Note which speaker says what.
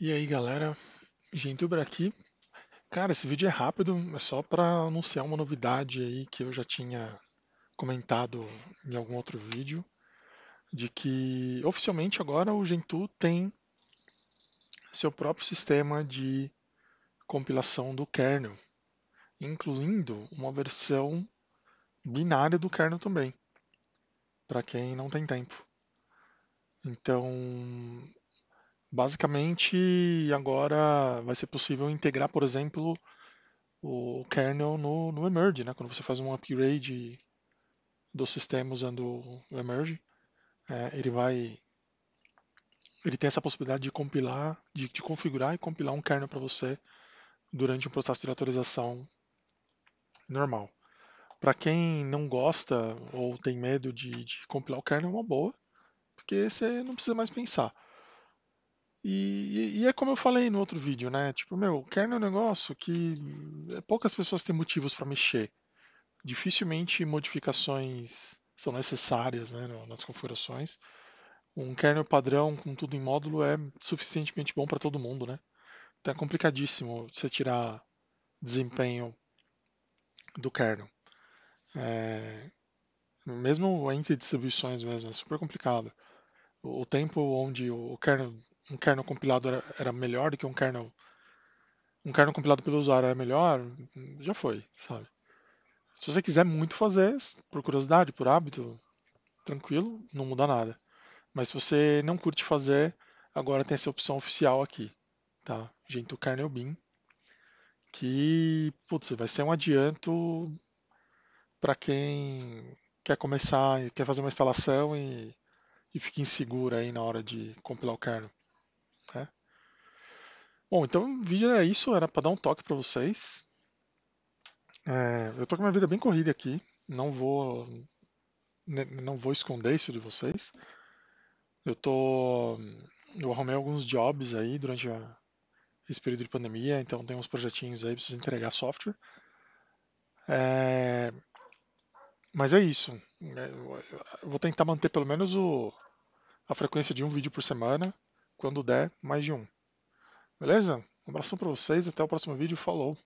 Speaker 1: E aí galera, Gentuber aqui. Cara, esse vídeo é rápido, é só para anunciar uma novidade aí que eu já tinha comentado em algum outro vídeo, de que oficialmente agora o Gentoo tem seu próprio sistema de compilação do kernel, incluindo uma versão binária do kernel também, para quem não tem tempo. Então, Basicamente, agora vai ser possível integrar, por exemplo, o kernel no, no Emerge, né? Quando você faz um upgrade do sistema usando o Emerge, é, ele vai ele tem essa possibilidade de compilar, de, de configurar e compilar um kernel para você durante um processo de atualização normal. Para quem não gosta ou tem medo de, de compilar o kernel, é uma boa, porque você não precisa mais pensar. E, e, é como eu falei no outro vídeo, né? Tipo, meu, kernel é um negócio que poucas pessoas têm motivos para mexer. Dificilmente modificações são necessárias né, nas configurações. Um kernel padrão com tudo em módulo é suficientemente bom para todo mundo, né? Então é complicadíssimo você tirar desempenho do kernel. É, mesmo entre distribuições mesmo, é super complicado o tempo onde o kernel, um kernel compilado era, era melhor do que um kernel um kernel compilado pelo usuário é melhor, já foi, sabe? Se você quiser muito fazer, por curiosidade, por hábito, tranquilo, não muda nada. Mas se você não curte fazer, agora tem essa opção oficial aqui, tá? Gente, o kernel bin, que, putz, vai ser um adianto para quem quer começar, quer fazer uma instalação e e fique insegura aí na hora de compilar o kernel. Né? Bom, então o vídeo era isso, era para dar um toque para vocês. É, eu estou com uma vida bem corrida aqui, não vou né, não vou esconder isso de vocês. Eu tô eu arrumei alguns jobs aí durante a, esse período de pandemia, então tem uns projetinhos aí para entregar software. É, mas é isso. É, eu vou tentar manter pelo menos o, a frequência de um vídeo por semana. Quando der, mais de um. Beleza? Um abraço para vocês. Até o próximo vídeo. Falou!